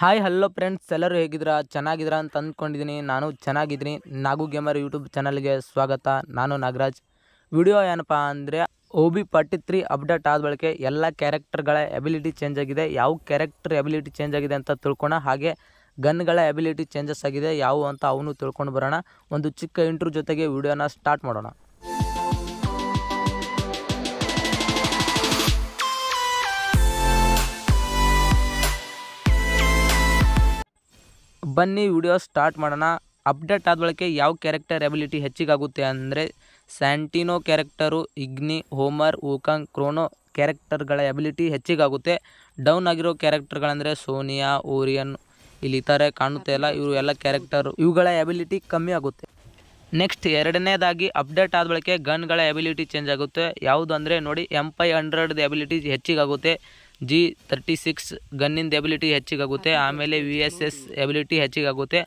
hi hello friends ಎಲ್ಲರೂ ಹೇಗಿದ್ರ ಚೆನ್ನಾಗಿದ್ರ ಅಂತ ಅಂದ್ಕೊಂಡಿದ್ದೀನಿ ನಾನು ಚೆನ್ನಾಗಿದ್ದೀನಿ ನಾಗು ಗೇಮರ್ ಯೂಟ್ಯೂಬ್ ಚಾನಲ್ಗೆ ಸ್ವಾಗತ ನಾನು ನಾಗರಾಜ್ ವಿಡಿಯೋ ಏನಪ್ಪ ಅಂದರೆ O B forty three update ಆದ ಬಳಿಕೆ ಎಲ್ಲ ಕ್ಯಾರೆಕ್ಟರ್ಗಳ ಎಬಿಲಿಟಿ ಚೇಂಜ್ ಆಗಿದೆ ಯಾವ ಕ್ಯಾರೆಕ್ಟರ್ ಎಬಿಲಿಟಿ ಚೇಂಜ್ ಆಗಿದೆ ಅಂತ ತಿಳ್ಕೊಣ ಹಾಗೆ ಗನ್ಗಳ ಎಬಿಲಿಟಿ ಚೇಂಜಸ್ ಆಗಿದೆ ಯಾವುವು ಅಂತ ಅವನು ತಿಳ್ಕೊಂಡು ಬರೋಣ ಒಂದು ಚಿಕ್ಕ ಇಂಟ್ರೂ ಜೊತೆಗೆ ವಿಡಿಯೋನ ಸ್ಟಾರ್ಟ್ ಮಾಡೋಣ ಬನ್ನಿ ವಿಡಿಯೋ ಸ್ಟಾರ್ಟ್ ಮಾಡೋಣ ಅಪ್ಡೇಟ್ ಆದ ಬಳಿಕೆ ಯಾವ ಕ್ಯಾರೆಕ್ಟರ್ ಎಬಿಲಿಟಿ ಹೆಚ್ಚಿಗಾಗುತ್ತೆ ಅಂದರೆ ಸ್ಯಾಂಟಿನೋ ಕ್ಯಾರೆಕ್ಟರು ಇಗ್ನಿ ಹೋಮರ್ ಊಕಾಂಗ್ ಕ್ರೋನೋ ಕ್ಯಾರೆಕ್ಟರ್ಗಳ ಎಬಿಲಿಟಿ ಹೆಚ್ಚಿಗಾಗುತ್ತೆ ಡೌನ್ ಆಗಿರೋ ಕ್ಯಾರೆಕ್ಟರ್ಗಳಂದರೆ ಸೋನಿಯಾ ಓರಿಯನ್ ಇಲ್ಲಿ ಥರ ಕಾಣುತ್ತೆ ಅಲ್ಲ ಇವರು ಎಲ್ಲ ಕ್ಯಾರೆಕ್ಟರು ಇವುಗಳ ಎಬಿಲಿಟಿ ಕಮ್ಮಿ ಆಗುತ್ತೆ ನೆಕ್ಸ್ಟ್ ಎರಡನೇದಾಗಿ ಅಪ್ಡೇಟ್ ಆದ ಬಳಿಕೆ ಗನ್ಗಳ ಎಬಿಲಿಟಿ ಚೇಂಜ್ ಆಗುತ್ತೆ ಯಾವುದು ಅಂದರೆ ನೋಡಿ ಎಂ ಫೈ ಹಂಡ್ರೆಡ್ದು ಎಬಿಲಿಟಿ ಹೆಚ್ಚಿಗಾಗುತ್ತೆ ಜಿ ತರ್ಟಿ ಸಿಕ್ಸ್ ಗನ್ನಿಂದ ಎಬಿಲಿಟಿ ಹೆಚ್ಚಿಗಾಗುತ್ತೆ ಆಮೇಲೆ ವಿ ಎಸ್ ಎಸ್ ಎಬಿಲಿಟಿ ಹೆಚ್ಚಿಗಾಗುತ್ತೆ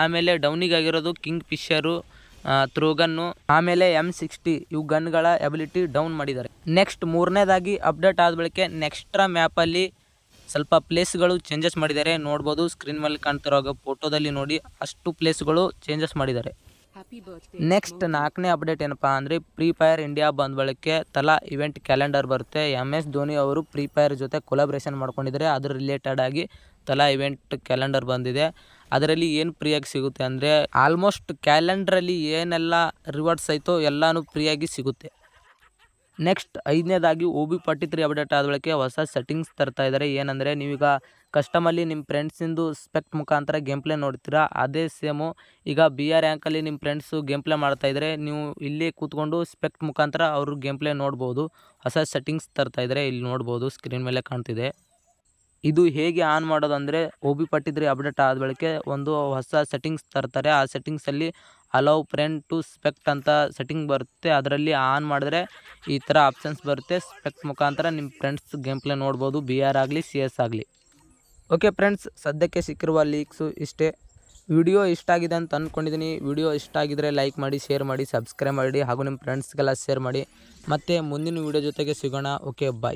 ಆಮೇಲೆ ಡೌನಿಗಾಗಿರೋದು ಕಿಂಗ್ ಫಿಶರು ಥ್ರೋ ಗನ್ನು ಆಮೇಲೆ ಎಮ್ ಸಿಕ್ಸ್ಟಿ ಇವು ಗನ್ಗಳ ಎಬಿಲಿಟಿ ಡೌನ್ ಮಾಡಿದ್ದಾರೆ ನೆಕ್ಸ್ಟ್ ಮೂರನೇದಾಗಿ ಅಪ್ಡೇಟ್ ಆದ ಬಳಿಕೆ ನೆಕ್ಸ್ಟ್ರಾ ಮ್ಯಾಪಲ್ಲಿ ಸ್ವಲ್ಪ ಪ್ಲೇಸ್ಗಳು ಚೇಂಜಸ್ ಮಾಡಿದ್ದಾರೆ ನೋಡ್ಬೋದು ಸ್ಕ್ರೀನ್ ಮೇಲೆ ಕಾಣ್ತಿರೋ ಫೋಟೋದಲ್ಲಿ ನೋಡಿ ಅಷ್ಟು ಪ್ಲೇಸ್ಗಳು ಚೇಂಜಸ್ ಮಾಡಿದ್ದಾರೆ ನೆಕ್ಸ್ಟ್ ನಾಲ್ಕನೇ ಅಪ್ಡೇಟ್ ಏನಪ್ಪಾ ಅಂದರೆ ಫ್ರೀ ಫೈರ್ ಇಂಡಿಯಾ ಬಂದ ಬಳಿಕೆ ತಲಾ ಇವೆಂಟ್ ಕ್ಯಾಲೆಂಡರ್ ಬರುತ್ತೆ ಎಮ್ ಎಸ್ ಧೋನಿ ಅವರು ಫ್ರೀ ಫೈರ್ ಜೊತೆ ಕೊಲಾಬ್ರೇಷನ್ ಮಾಡ್ಕೊಂಡಿದ್ದಾರೆ ಅದ್ರ ರಿಲೇಟೆಡ್ ಆಗಿ ತಲಾ ಇವೆಂಟ್ ಕ್ಯಾಲೆಂಡರ್ ಬಂದಿದೆ ಅದರಲ್ಲಿ ಏನು ಫ್ರೀಯಾಗಿ ಸಿಗುತ್ತೆ ಅಂದರೆ ಆಲ್ಮೋಸ್ಟ್ ಕ್ಯಾಲೆಂಡ್ರಲ್ಲಿ ಏನೆಲ್ಲ ರಿವಾರ್ಡ್ಸ್ ಆಯಿತೋ ಎಲ್ಲನೂ ಫ್ರೀಯಾಗಿ ಸಿಗುತ್ತೆ ನೆಕ್ಸ್ಟ್ ಐದನೇದಾಗಿ O B forty three update ಆದ ಬಳಿಕೆ ಹೊಸ ಸೆಟ್ಟಿಂಗ್ಸ್ ತರ್ತಾ ಇದ್ದಾರೆ ಏನಂದರೆ ನೀವೀಗ ಕಸ್ಟಮಲ್ಲಿ ನಿಮ್ಮ ಫ್ರೆಂಡ್ಸಿಂದು ಸ್ಪೆಕ್ಟ್ ಮುಖಾಂತರ ಗೇಮ್ ಪ್ಲೇ ನೋಡ್ತೀರಾ ಅದೇ ಸೇಮು ಈಗ ಬಿ ಆರ್ ರ್ಯಾಂಕಲ್ಲಿ ನಿಮ್ಮ ಫ್ರೆಂಡ್ಸು ಗೇಮ್ ಪ್ಲೇ ಮಾಡ್ತಾ ಇದ್ದರೆ ನೀವು ಇಲ್ಲಿ ಕೂತ್ಕೊಂಡು ಸ್ಪೆಕ್ಟ್ ಮುಖಾಂತರ ಅವರು ಗೇಮ್ ಪ್ಲೇ ನೋಡ್ಬೋದು ಹೊಸ ಸೆಟ್ಟಿಂಗ್ಸ್ ತರ್ತಾ ಇದ್ದಾರೆ ಇಲ್ಲಿ ನೋಡ್ಬೋದು ಸ್ಕ್ರೀನ್ ಮೇಲೆ ಕಾಣ್ತಿದೆ ಇದು ಹೇಗೆ ಆನ್ ಮಾಡೋದು ಓ ಬಿ ಪಟ್ಟಿದ್ರೆ ಅಪ್ಡೇಟ್ ಆದ ಬಳಿಕೆ ಒಂದು ಹೊಸ ಸೆಟ್ಟಿಂಗ್ಸ್ ತರ್ತಾರೆ ಆ ಸೆಟ್ಟಿಂಗ್ಸಲ್ಲಿ ಅಲೌ ಫ್ರೆಂಡ್ ಟು ಸ್ಪೆಕ್ಟ್ ಅಂತ ಸೆಟ್ಟಿಂಗ್ ಬರುತ್ತೆ ಅದರಲ್ಲಿ ಆನ್ ಮಾಡಿದ್ರೆ ಈ ಥರ ಆಪ್ಷನ್ಸ್ ಬರುತ್ತೆ ಸ್ಪೆಕ್ಟ್ ಮುಖಾಂತರ ನಿಮ್ಮ ಫ್ರೆಂಡ್ಸ್ ಗೇಮ್ ಪ್ಲೇ ನೋಡ್ಬೋದು ಬಿ ಆರ್ ಆಗಲಿ ಸಿ ಎಸ್ ಆಗಲಿ ಓಕೆ ಫ್ರೆಂಡ್ಸ್ ಸದ್ಯಕ್ಕೆ ಸಿಕ್ಕಿರುವ ಲೀಕ್ಸು ಇಷ್ಟೇ ವಿಡಿಯೋ ಇಷ್ಟ ಆಗಿದೆ ಅಂತ ಅಂದ್ಕೊಂಡಿದ್ದೀನಿ ವಿಡಿಯೋ ಇಷ್ಟ ಆಗಿದ್ದರೆ ಲೈಕ್ ಮಾಡಿ ಶೇರ್ ಮಾಡಿ ಸಬ್ಸ್ಕ್ರೈಬ್ ಮಾಡಿ ಹಾಗೂ ನಿಮ್ಮ ಫ್ರೆಂಡ್ಸ್ಗೆಲ್ಲ ಶೇರ್ ಮಾಡಿ ಮತ್ತು ಮುಂದಿನ ವಿಡಿಯೋ ಜೊತೆಗೆ ಸಿಗೋಣ ಓಕೆ ಬಾಯ್